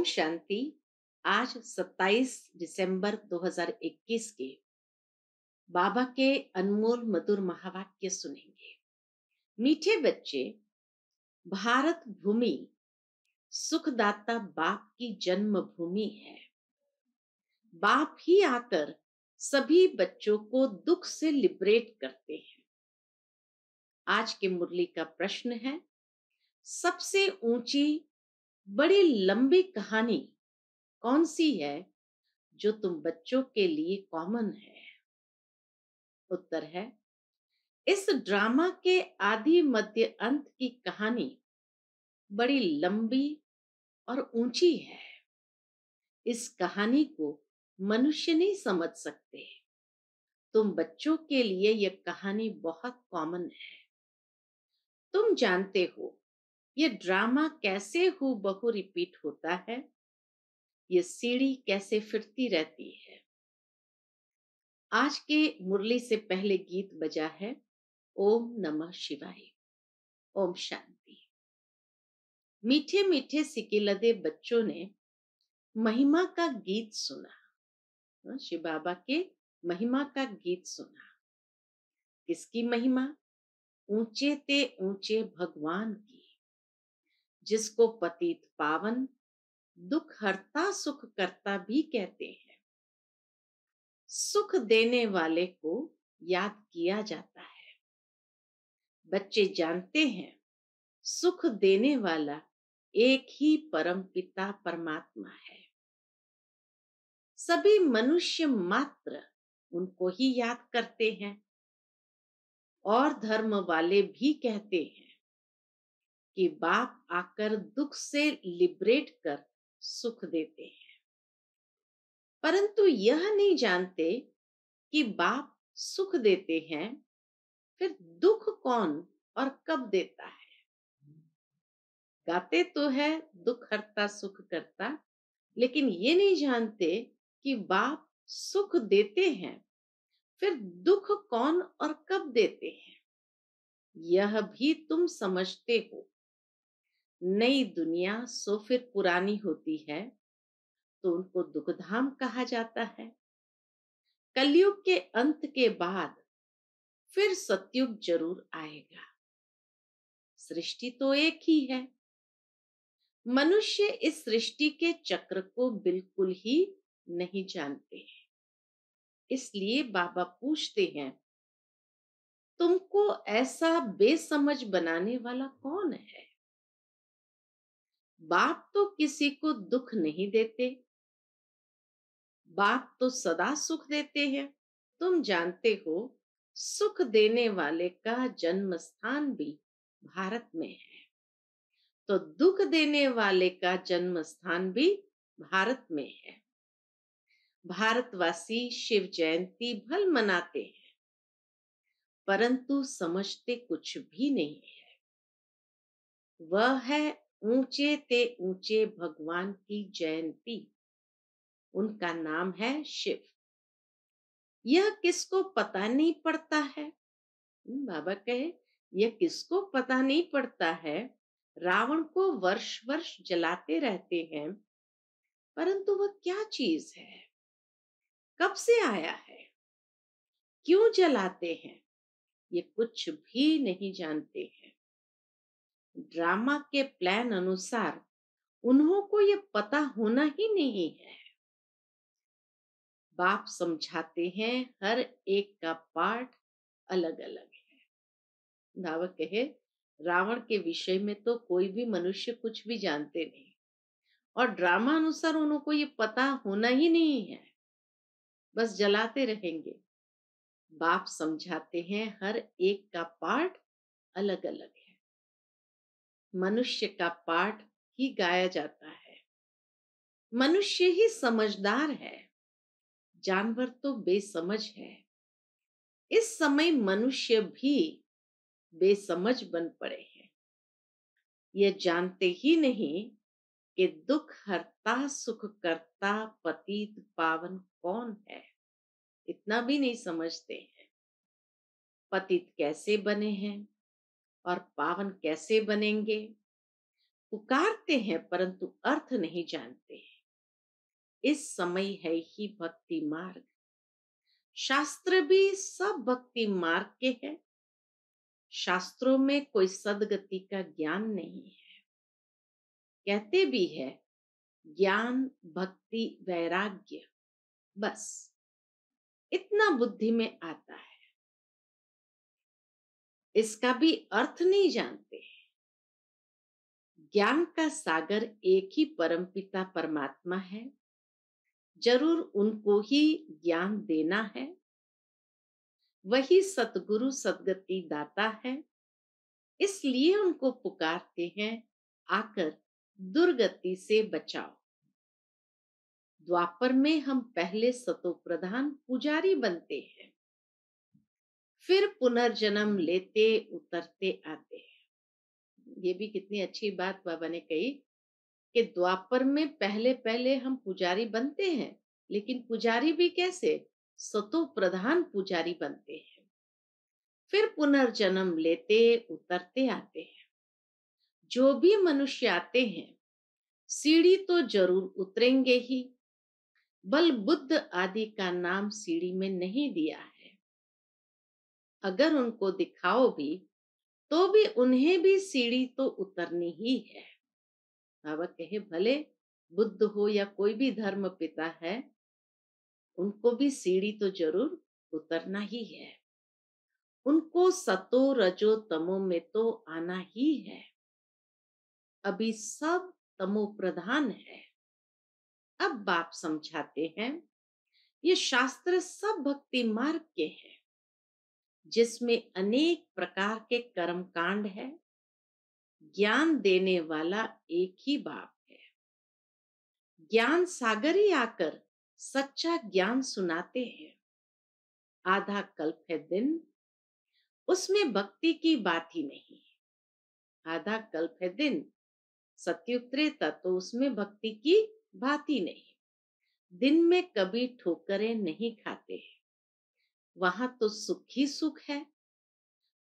ओम शांति आज 27 दिसंबर 2021 के बाबा के अनमोल मधुर महावाक्य सुनेंगे मीठे बच्चे भारत भूमि सुखदाता बाप की जन्मभूमि है बाप ही आकर सभी बच्चों को दुख से लिबरेट करते हैं आज के मुरली का प्रश्न है सबसे ऊंची बड़ी लंबी कहानी कौन सी है जो तुम बच्चों के लिए कॉमन है उत्तर है इस ड्रामा के आदि मध्य अंत की कहानी बड़ी लंबी और ऊंची है इस कहानी को मनुष्य नहीं समझ सकते तुम बच्चों के लिए यह कहानी बहुत कॉमन है तुम जानते हो ये ड्रामा कैसे हु बहु रिपीट होता है ये सीढ़ी कैसे फिरती रहती है आज के मुरली से पहले गीत बजा है ओम नमः शिवाय ओम शांति मीठे मीठे सिके लदे बच्चों ने महिमा का गीत सुना हाँ, शिव बाबा के महिमा का गीत सुना किसकी महिमा ऊंचे ते ऊंचे भगवान की जिसको पतित पावन दुख हरता सुख करता भी कहते हैं सुख देने वाले को याद किया जाता है बच्चे जानते हैं सुख देने वाला एक ही परम पिता परमात्मा है सभी मनुष्य मात्र उनको ही याद करते हैं और धर्म वाले भी कहते हैं कि बाप आकर दुख से लिबरेट कर सुख देते हैं परंतु यह नहीं जानते कि बाप सुख देते हैं फिर दुख कौन और कब देता है गाते तो है दुख हरता सुख करता लेकिन ये नहीं जानते कि बाप सुख देते हैं फिर दुख कौन और कब देते हैं यह भी तुम समझते हो नई दुनिया सो फिर पुरानी होती है तो उनको दुखधाम कहा जाता है कलयुग के अंत के बाद फिर सत्युग जरूर आएगा सृष्टि तो एक ही है मनुष्य इस सृष्टि के चक्र को बिल्कुल ही नहीं जानते हैं इसलिए बाबा पूछते हैं तुमको ऐसा बेसमझ बनाने वाला कौन है बाप तो किसी को दुख नहीं देते बाप तो सदा सुख देते हैं तुम जानते हो सुख देने वाले का जन्म स्थान भी भारत में है तो दुख देने वाले का जन्म स्थान भी भारत में है भारतवासी शिव जयंती भल मनाते हैं परंतु समझते कुछ भी नहीं है वह है ऊंचे ते ऊंचे भगवान की जयंती उनका नाम है शिव यह किसको पता नहीं पड़ता है हम्म, बाबा कहे यह किसको पता नहीं पड़ता है रावण को वर्ष वर्ष जलाते रहते हैं परंतु वह क्या चीज है कब से आया है क्यों जलाते हैं ये कुछ भी नहीं जानते हैं ड्रामा के प्लान अनुसार उन्हों को ये पता होना ही नहीं है बाप समझाते हैं हर एक का पार्ट अलग अलग है धावक कहे रावण के विषय में तो कोई भी मनुष्य कुछ भी जानते नहीं और ड्रामा अनुसार उनको ये पता होना ही नहीं है बस जलाते रहेंगे बाप समझाते हैं हर एक का पार्ट अलग अलग है मनुष्य का पाठ ही गाया जाता है मनुष्य ही समझदार है जानवर तो बेसमझ है इस समय मनुष्य भी बेसमझ बन पड़े हैं यह जानते ही नहीं कि दुख हरता सुख करता पतित पावन कौन है इतना भी नहीं समझते हैं पतित कैसे बने हैं और पावन कैसे बनेंगे पुकारते हैं परंतु अर्थ नहीं जानते हैं इस समय है ही भक्ति मार्ग शास्त्र भी सब भक्ति मार्ग के हैं शास्त्रों में कोई सदगति का ज्ञान नहीं है कहते भी है ज्ञान भक्ति वैराग्य बस इतना बुद्धि में आता है इसका भी अर्थ नहीं जानते ज्ञान का सागर एक ही परमपिता परमात्मा है जरूर उनको ही ज्ञान देना है वही सतगुरु सदगति दाता है इसलिए उनको पुकारते हैं आकर दुर्गति से बचाओ द्वापर में हम पहले सतो प्रधान पुजारी बनते हैं फिर पुनर्जन्म लेते उतरते आते हैं ये भी कितनी अच्छी बात बाबा ने कही कि द्वापर में पहले पहले हम पुजारी बनते हैं लेकिन पुजारी भी कैसे सतो प्रधान पुजारी बनते हैं फिर पुनर्जन्म लेते उतरते आते हैं जो भी मनुष्य आते हैं सीढ़ी तो जरूर उतरेंगे ही बल बुद्ध आदि का नाम सीढ़ी में नहीं दिया है अगर उनको दिखाओ भी तो भी उन्हें भी सीढ़ी तो उतरनी ही है बाबा कहे भले बुद्ध हो या कोई भी धर्म पिता है उनको भी सीढ़ी तो जरूर उतरना ही है उनको सतो रजो तमो में तो आना ही है अभी सब तमो प्रधान है अब बाप समझाते हैं ये शास्त्र सब भक्ति मार्ग के हैं जिसमें अनेक प्रकार के कर्म कांड है ज्ञान देने वाला एक ही बाप है ज्ञान सागर ही आकर सच्चा ज्ञान सुनाते हैं आधा कल्प है दिन उसमें भक्ति की बात ही नहीं आधा कल्प है दिन सत्युग त्रेता तो उसमें भक्ति की बात ही नहीं दिन में कभी ठोकरें नहीं खाते हैं वहां तो सुख ही सुख है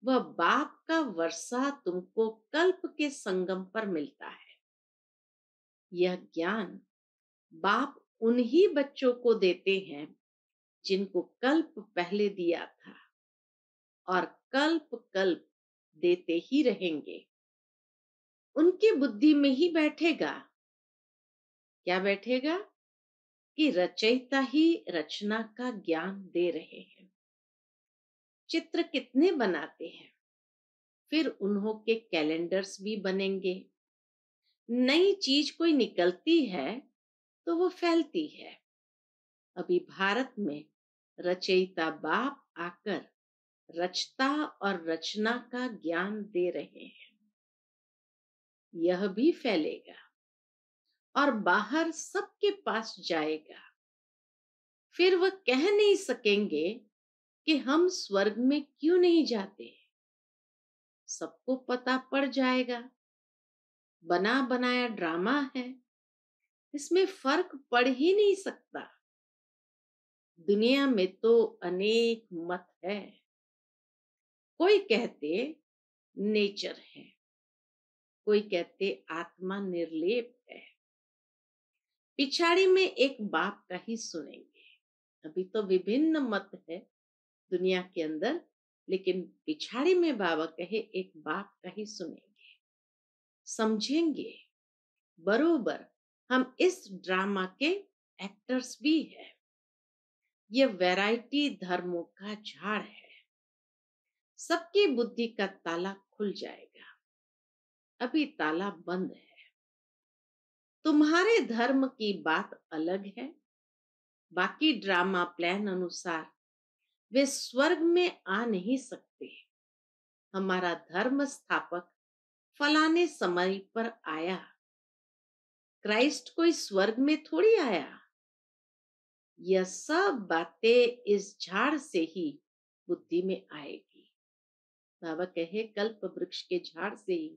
वह बाप का वर्षा तुमको कल्प के संगम पर मिलता है यह ज्ञान बाप उन्हीं बच्चों को देते हैं जिनको कल्प पहले दिया था और कल्प कल्प देते ही रहेंगे उनकी बुद्धि में ही बैठेगा क्या बैठेगा कि रचयिता ही रचना का ज्ञान दे रहे हैं चित्र कितने बनाते हैं फिर उन्हों के कैलेंडर्स भी बनेंगे नई चीज कोई निकलती है तो वो फैलती है अभी भारत में रचयिता बाप आकर रचता और रचना का ज्ञान दे रहे हैं यह भी फैलेगा और बाहर सबके पास जाएगा फिर वह कह नहीं सकेंगे कि हम स्वर्ग में क्यों नहीं जाते सबको पता पड़ जाएगा बना बनाया ड्रामा है इसमें फर्क पड़ ही नहीं सकता दुनिया में तो अनेक मत है कोई कहते नेचर है कोई कहते आत्मा निर्लेप है पिछाड़ी में एक बाप का ही सुनेंगे अभी तो विभिन्न मत है दुनिया के अंदर लेकिन पिछाड़ी में बाबा कहे एक बाप का ही सुनेंगे समझेंगे बरोबर हम इस ड्रामा के एक्टर्स भी हैं ये वैरायटी धर्मों का झाड़ है सबकी बुद्धि का ताला खुल जाएगा अभी ताला बंद है तुम्हारे धर्म की बात अलग है बाकी ड्रामा प्लान अनुसार वे स्वर्ग में आ नहीं सकते हमारा धर्म स्थापक फलाने समय पर आया क्राइस्ट कोई स्वर्ग में थोड़ी आया यह सब बातें इस झाड़ से ही बुद्धि में आएगी बाबा कहे कल्प वृक्ष के झाड़ से ही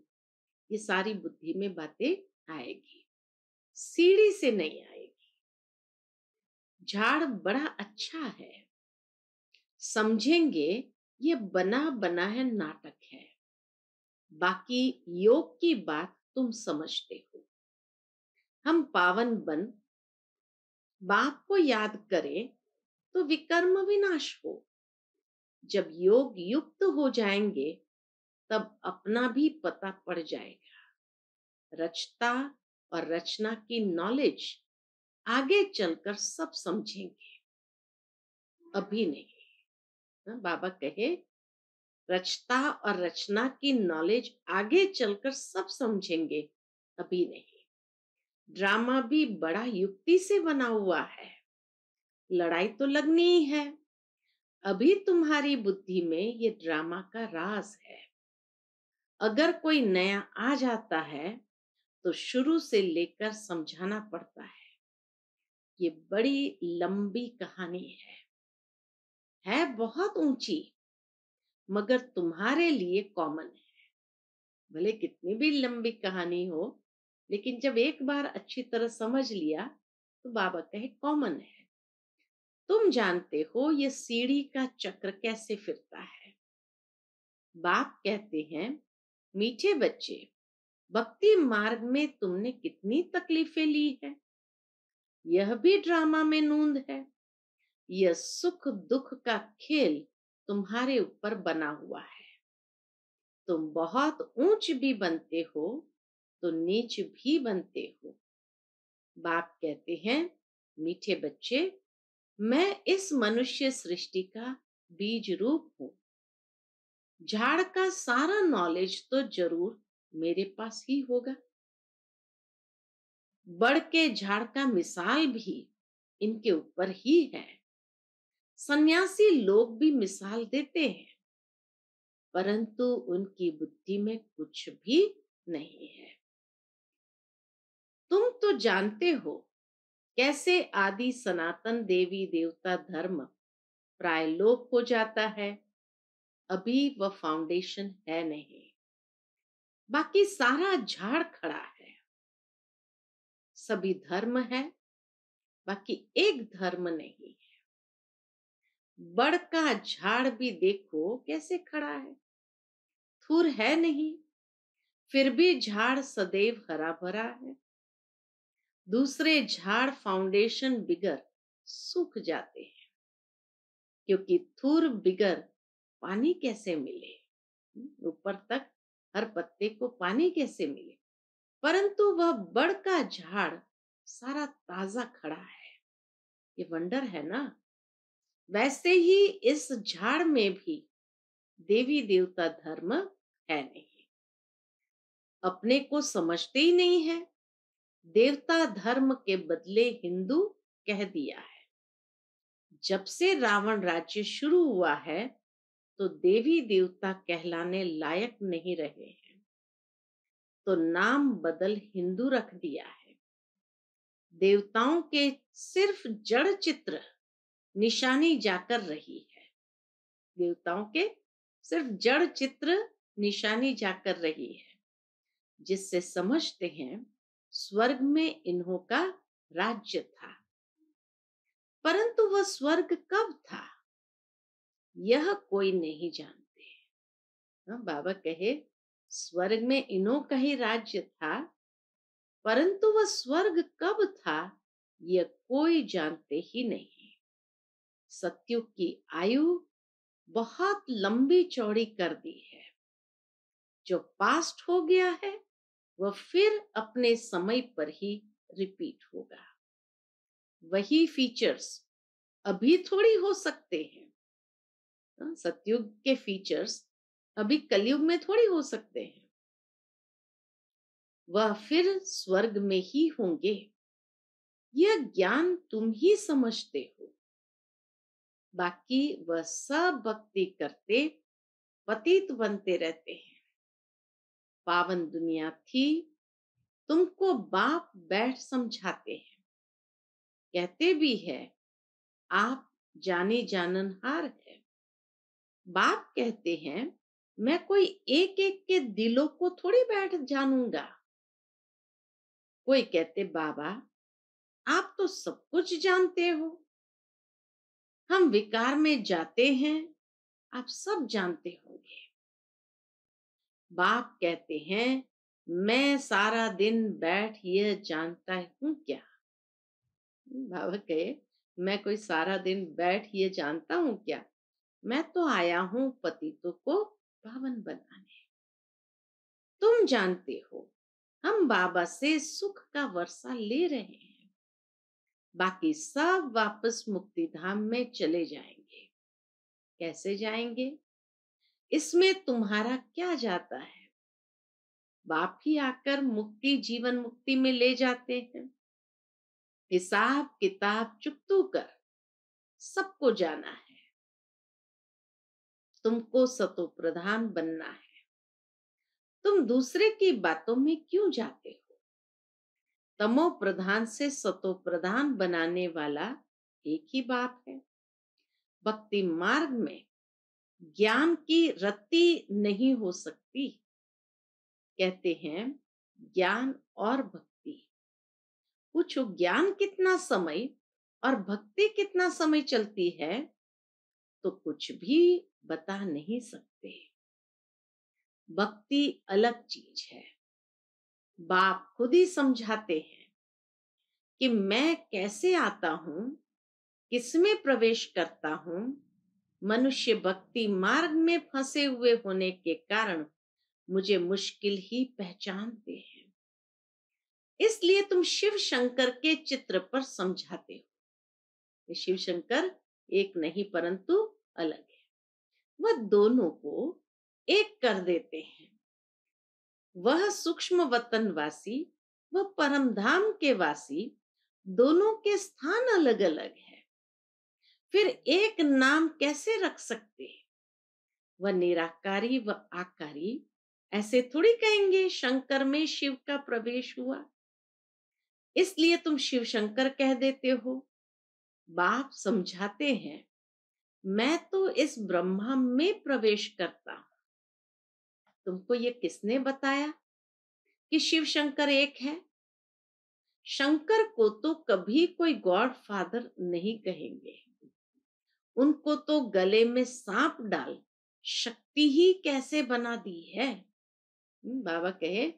ये सारी बुद्धि में बातें आएगी सीढ़ी से नहीं आएगी झाड़ बड़ा अच्छा है समझेंगे ये बना बना है नाटक है बाकी योग की बात तुम समझते हो हम पावन बन बाप को याद करें तो विकर्म विनाश हो जब योग युक्त हो जाएंगे तब अपना भी पता पड़ जाएगा रचता और रचना की नॉलेज आगे चलकर सब समझेंगे अभी नहीं बाबा कहे रचता और रचना की नॉलेज आगे चलकर सब समझेंगे अभी नहीं ड्रामा भी बड़ा युक्ति से बना हुआ है लड़ाई तो लगनी ही है अभी तुम्हारी बुद्धि में ये ड्रामा का राज है अगर कोई नया आ जाता है तो शुरू से लेकर समझाना पड़ता है ये बड़ी लंबी कहानी है है बहुत ऊंची मगर तुम्हारे लिए कॉमन है भले कितनी भी लंबी कहानी हो लेकिन जब एक बार अच्छी तरह समझ लिया तो बाबा कहे कॉमन है तुम जानते हो ये सीढ़ी का चक्र कैसे फिरता है बाप कहते हैं मीठे बच्चे भक्ति मार्ग में तुमने कितनी तकलीफें ली है यह भी ड्रामा में नूंद है यह सुख दुख का खेल तुम्हारे ऊपर बना हुआ है तुम बहुत ऊंच भी बनते हो तो नीच भी बनते हो बाप कहते हैं मीठे बच्चे मैं इस मनुष्य सृष्टि का बीज रूप हूं झाड़ का सारा नॉलेज तो जरूर मेरे पास ही होगा बढ़ के झाड़ का मिसाल भी इनके ऊपर ही है सन्यासी लोग भी मिसाल देते हैं परंतु उनकी बुद्धि में कुछ भी नहीं है तुम तो जानते हो कैसे आदि सनातन देवी देवता धर्म प्राय लोप हो जाता है अभी वह फाउंडेशन है नहीं बाकी सारा झाड़ खड़ा है सभी धर्म है बाकी एक धर्म नहीं बड़ का झाड़ भी देखो कैसे खड़ा है थुर है नहीं फिर भी झाड़ सदैव हरा भरा है दूसरे झाड़ फाउंडेशन बिगर सूख जाते हैं क्योंकि थुर बिगर पानी कैसे मिले हम्म, ऊपर तक हर पत्ते को पानी कैसे मिले परंतु वह बड़ का झाड़ सारा ताजा खड़ा है ये वंडर है ना वैसे ही इस झाड़ में भी देवी देवता धर्म है नहीं अपने को समझते ही नहीं है देवता धर्म के बदले हिंदू कह दिया है जब से रावण राज्य शुरू हुआ है तो देवी देवता कहलाने लायक नहीं रहे हैं तो नाम बदल हिंदू रख दिया है देवताओं के सिर्फ जड़ चित्र निशानी जाकर रही है देवताओं के सिर्फ जड़ चित्र निशानी जाकर रही है जिससे समझते हैं स्वर्ग में इन्हों का राज्य था परंतु वह स्वर्ग कब था यह कोई नहीं जानते हाँ, बाबा कहे स्वर्ग में इन्हों का ही राज्य था परंतु वह स्वर्ग कब था यह कोई जानते ही नहीं सत्युग की आयु बहुत लंबी चौड़ी कर दी है जो पास्ट हो गया है वह फिर अपने समय पर ही रिपीट होगा वही फीचर्स अभी थोड़ी हो सकते हैं हाँ, सत्युग के फीचर्स अभी कलयुग में थोड़ी हो सकते हैं वह फिर स्वर्ग में ही होंगे यह ज्ञान तुम ही समझते हो बाकी वह सब भक्ति करते पतित बनते रहते हैं पावन दुनिया थी तुमको बाप बैठ समझाते हैं कहते भी है आप जाने जाननहार है बाप कहते हैं मैं कोई एक एक के दिलों को थोड़ी बैठ जानूंगा कोई कहते बाबा आप तो सब कुछ जानते हो हम विकार में जाते हैं आप सब जानते होंगे बाप कहते हैं मैं सारा दिन बैठ ये जानता हूं क्या बाबा कहे मैं कोई सारा दिन बैठ ये जानता हूं क्या मैं तो आया हूं पतितों को पावन बनाने तुम जानते हो हम बाबा से सुख का वर्षा ले रहे हैं बाकी सब वापस मुक्ति धाम में चले जाएंगे कैसे जाएंगे इसमें तुम्हारा क्या जाता है बाप ही आकर मुक्ति जीवन मुक्ति में ले जाते हैं हिसाब किताब चुकतू कर सबको जाना है तुमको सतो प्रधान बनना है तुम दूसरे की बातों में क्यों जाते हो तमो प्रधान से सतो प्रधान बनाने वाला एक ही बाप है भक्ति मार्ग में ज्ञान की रत्ती नहीं हो सकती कहते हैं ज्ञान और भक्ति पूछो ज्ञान कितना समय और भक्ति कितना समय चलती है तो कुछ भी बता नहीं सकते भक्ति अलग चीज है बाप खुद ही समझाते हैं कि मैं कैसे आता हूं किसमें प्रवेश करता हूं मनुष्य भक्ति मार्ग में फंसे हुए होने के कारण मुझे मुश्किल ही पहचानते हैं इसलिए तुम शिव शंकर के चित्र पर समझाते हो शिव शंकर एक नहीं परंतु अलग है वह दोनों को एक कर देते हैं वह सूक्ष्म वतन वासी व परमधाम के वासी दोनों के स्थान अलग अलग है फिर एक नाम कैसे रख सकते हैं वह निराकारी व आकारी ऐसे थोड़ी कहेंगे शंकर में शिव का प्रवेश हुआ इसलिए तुम शिव शंकर कह देते हो बाप समझाते हैं मैं तो इस ब्रह्मा में प्रवेश करता हूं तुमको ये किसने बताया कि शिव शंकर एक है शंकर को तो कभी कोई गॉड फादर नहीं कहेंगे उनको तो गले में सांप डाल शक्ति ही कैसे बना दी है हम्म, बाबा कहे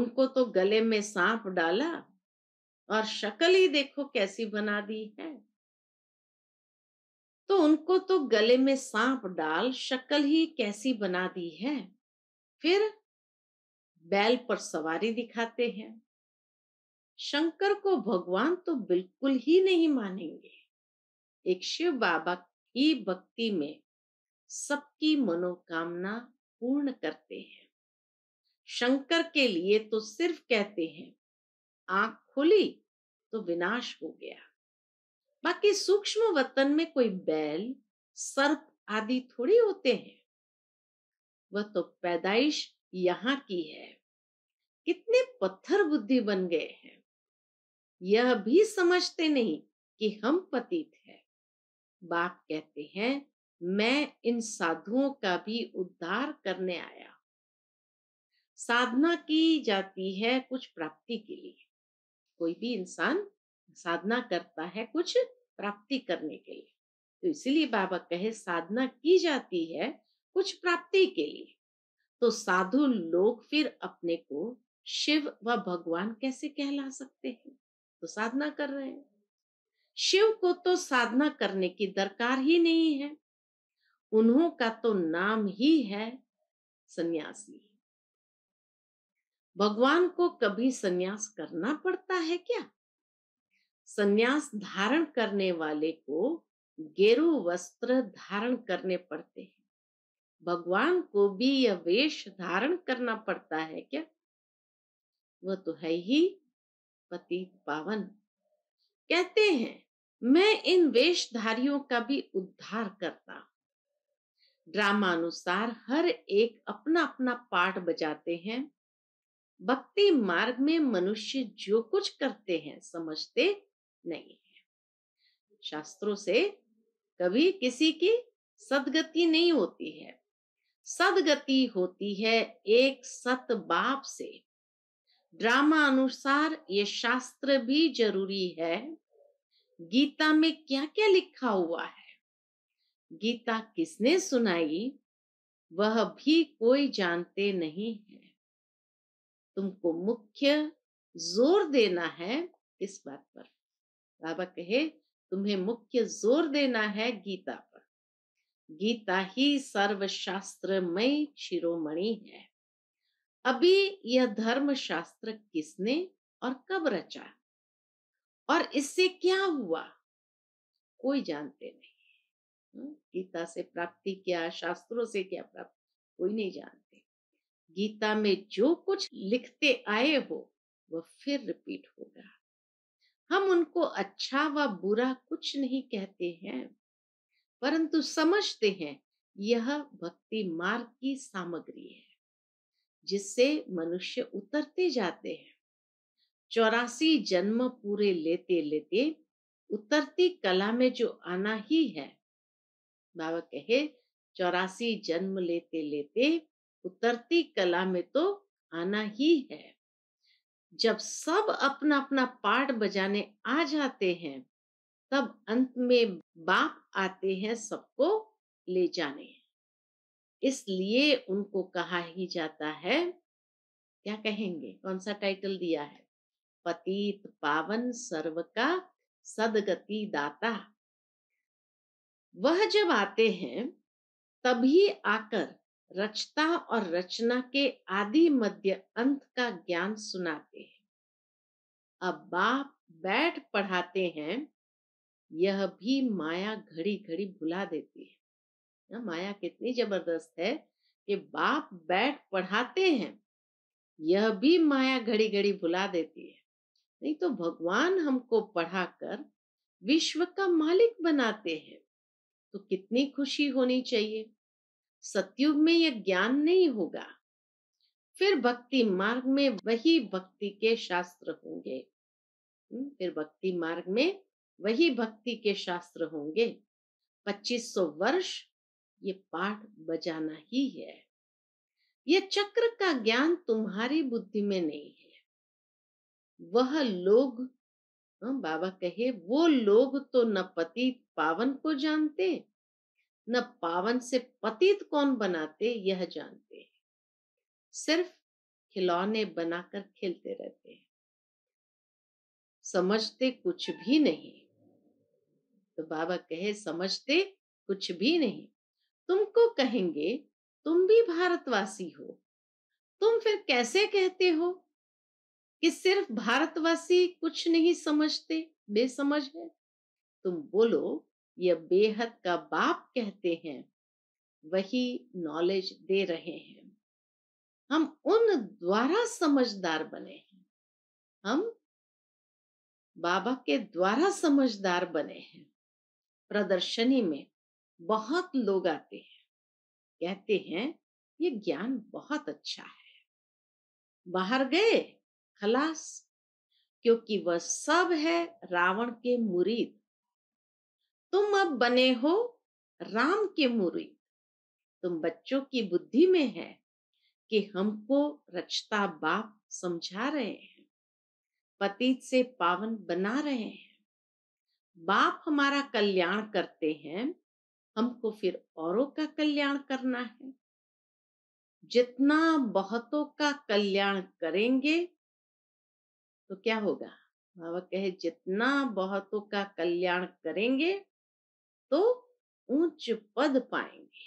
उनको तो गले में सांप डाला और शक्ल ही देखो कैसी बना दी है तो उनको तो गले में सांप डाल शक्ल ही कैसी बना दी है फिर बैल पर सवारी दिखाते हैं शंकर को भगवान तो बिल्कुल ही नहीं मानेंगे एक शिव बाबा की भक्ति में सबकी मनोकामना पूर्ण करते हैं शंकर के लिए तो सिर्फ कहते हैं आंख खुली तो विनाश हो गया बाकी सूक्ष्म वतन में कोई बैल सर्प आदि थोड़ी होते हैं वह तो पैदाइश यहाँ की है कितने पत्थर बुद्धि बन गए हैं यह भी समझते नहीं कि हम पतित है बाप कहते हैं मैं इन साधुओं का भी उद्धार करने आया साधना की जाती है कुछ प्राप्ति के लिए कोई भी इंसान साधना करता है कुछ प्राप्ति करने के लिए तो इसलिए बाबा कहे साधना की जाती है कुछ प्राप्ति के लिए तो साधु लोग फिर अपने को शिव व भगवान कैसे कहला सकते हैं तो साधना कर रहे हैं शिव को तो साधना करने की दरकार ही नहीं है उन्हों का तो नाम ही है सन्यासी भगवान को कभी सन्यास करना पड़ता है क्या सन्यास धारण करने वाले को गेरु वस्त्र धारण करने पड़ते हैं भगवान को भी यह वेश धारण करना पड़ता है क्या वह तो है ही पति पावन कहते हैं मैं इन वेशधारियों का भी उद्धार करता ड्रामा अनुसार हर एक अपना अपना पाठ बजाते हैं भक्ति मार्ग में मनुष्य जो कुछ करते हैं समझते नहीं है शास्त्रों से कभी किसी की सदगति नहीं होती है सदगति होती है एक सत बाप से ड्रामा अनुसार ये शास्त्र भी जरूरी है गीता में क्या क्या लिखा हुआ है गीता किसने सुनाई वह भी कोई जानते नहीं है तुमको मुख्य जोर देना है इस बात पर बाबा कहे तुम्हें मुख्य जोर देना है गीता पर गीता ही में शिरोमणि है अभी यह धर्म शास्त्र किसने और कब रचा और इससे क्या हुआ कोई जानते नहीं हम्म, गीता से प्राप्ति क्या शास्त्रों से क्या प्राप्ति कोई नहीं जानते गीता में जो कुछ लिखते आए हो वह फिर रिपीट होगा हम उनको अच्छा व बुरा कुछ नहीं कहते हैं परंतु समझते हैं यह भक्ति मार्ग की सामग्री है जिससे मनुष्य उतरते जाते हैं चौरासी जन्म पूरे लेते लेते उतरती कला में जो आना ही है बाबा कहे चौरासी जन्म लेते लेते उतरती कला में तो आना ही है जब सब अपना अपना पाठ बजाने आ जाते हैं तब अंत में बाप आते हैं सबको ले जाने इसलिए उनको कहा ही जाता है क्या कहेंगे कौन सा टाइटल दिया है पतित पावन सर्व का सदगति दाता वह जब आते हैं तभी आकर रचता और रचना के आदि मध्य अंत का ज्ञान सुनाते हैं अब बाप बैठ पढ़ाते हैं यह भी माया घड़ी घड़ी भुला देती है ना हाँ, माया कितनी जबरदस्त है कि बाप बैठ पढ़ाते हैं यह भी माया घड़ी घड़ी भुला देती है नहीं तो भगवान हमको पढ़ाकर विश्व का मालिक बनाते हैं तो कितनी खुशी होनी चाहिए सत्युग में यह ज्ञान नहीं होगा फिर भक्ति मार्ग में वही भक्ति के शास्त्र होंगे हम्म, फिर भक्ति मार्ग में वही भक्ति के शास्त्र होंगे 2500 वर्ष ये पाठ बजाना ही है ये चक्र का ज्ञान तुम्हारी बुद्धि में नहीं है वह लोग हाँ, बाबा कहे वो लोग तो न पति पावन को जानते न पावन से पतित कौन बनाते यह जानते हैं सिर्फ खिलौने बनाकर खेलते रहते हैं समझते कुछ भी नहीं तो बाबा कहे समझते कुछ भी नहीं तुमको कहेंगे तुम भी भारतवासी हो तुम फिर कैसे कहते हो कि सिर्फ भारतवासी कुछ नहीं समझते बेसमझ है तुम बोलो यह बेहद का बाप कहते हैं वही नॉलेज दे रहे हैं हम उन द्वारा समझदार बने हैं हम बाबा के द्वारा समझदार बने हैं प्रदर्शनी में बहुत लोग आते हैं कहते हैं ये ज्ञान बहुत अच्छा है बाहर गए खलास क्योंकि वह सब है रावण के मुरीद तुम अब बने हो राम के मुरीद तुम बच्चों की बुद्धि में है कि हमको रचता बाप समझा रहे हैं पतित से पावन बना रहे हैं बाप हमारा कल्याण करते हैं हमको फिर औरों का कल्याण करना है जितना बहुतों का कल्याण करेंगे तो क्या होगा बाबा कहे जितना बहुतों का कल्याण करेंगे तो उच्च पद पाएंगे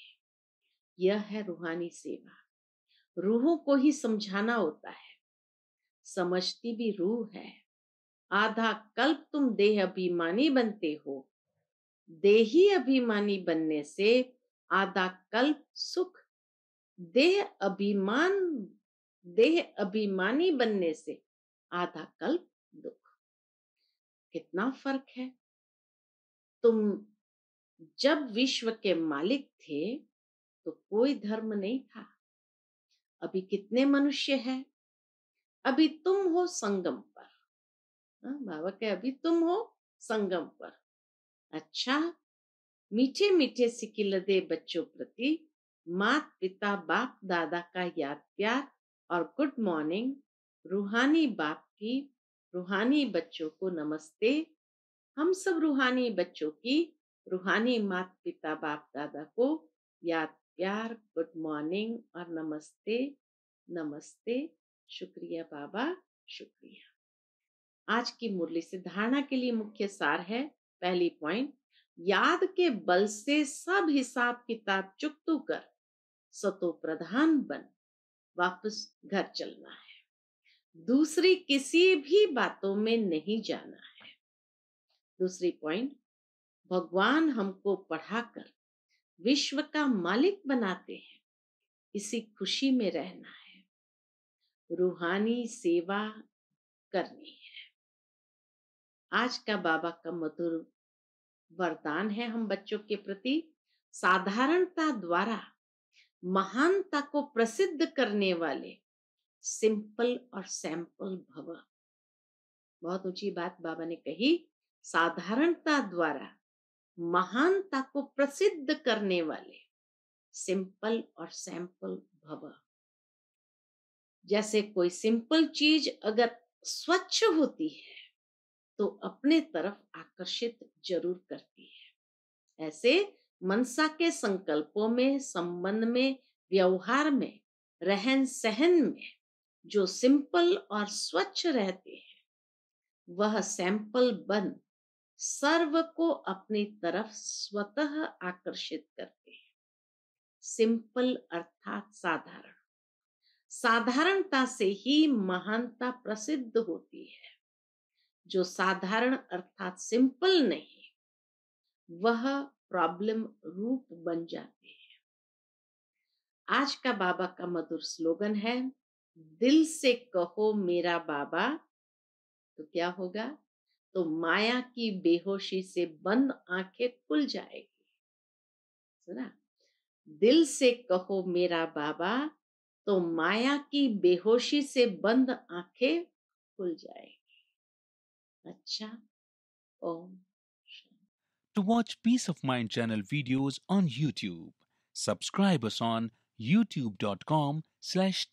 यह है रूहानी सेवा रूहों को ही समझाना होता है समझती भी रूह है आधा कल्प तुम देह अभिमानी बनते हो देही अभिमानी बनने से आधा कल्प सुख देह अभिमान देह अभिमानी बनने से आधा कल्प दुख कितना फर्क है तुम जब विश्व के मालिक थे तो कोई धर्म नहीं था अभी कितने मनुष्य हैं अभी तुम हो संगम पर हाँ, बाबा के अभी तुम हो संगम पर अच्छा मीठे मीठे सिकिलदे बच्चों प्रति मात पिता बाप दादा का याद प्यार और गुड मॉर्निंग रूहानी बाप की रूहानी बच्चों को नमस्ते हम सब रूहानी बच्चों की रूहानी मात पिता बाप दादा को याद प्यार गुड मॉर्निंग और नमस्ते नमस्ते शुक्रिया बाबा शुक्रिया आज की मुरली से धारणा के लिए मुख्य सार है पहली पॉइंट याद के बल से सब हिसाब किताब चुक चुकतू कर सतो प्रधान बन वापस घर चलना है दूसरी किसी भी बातों में नहीं जाना है दूसरी पॉइंट भगवान हमको पढ़ाकर विश्व का मालिक बनाते हैं इसी खुशी में रहना है रूहानी सेवा करनी है आज का बाबा का मधुर वरदान है हम बच्चों के प्रति साधारणता द्वारा महानता को प्रसिद्ध करने वाले सिंपल और सैंपल भव बहुत ऊंची बात बाबा ने कही साधारणता द्वारा महानता को प्रसिद्ध करने वाले सिंपल और सैंपल भव जैसे कोई सिंपल चीज अगर स्वच्छ होती है तो अपने तरफ आकर्षित जरूर करती है ऐसे मनसा के संकल्पों में संबंध में व्यवहार में रहन सहन में जो सिंपल और स्वच्छ रहते हैं वह सैंपल बन सर्व को अपनी तरफ स्वतः आकर्षित करते हैं सिंपल अर्थात साधारण साधारणता से ही महानता प्रसिद्ध होती है जो साधारण अर्थात सिंपल नहीं वह प्रॉब्लम रूप बन जाते हैं आज का बाबा का मधुर स्लोगन है दिल से कहो मेरा बाबा तो क्या होगा तो माया की बेहोशी से बंद आंखें खुल जाएगी सुना दिल से कहो मेरा बाबा तो माया की बेहोशी से बंद आंखें खुल जाएगी Acha Om to watch Peace of Mind channel videos on YouTube. Subscribe us on youtube.com slash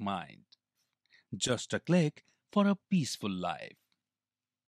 mind. Just a click for a peaceful life.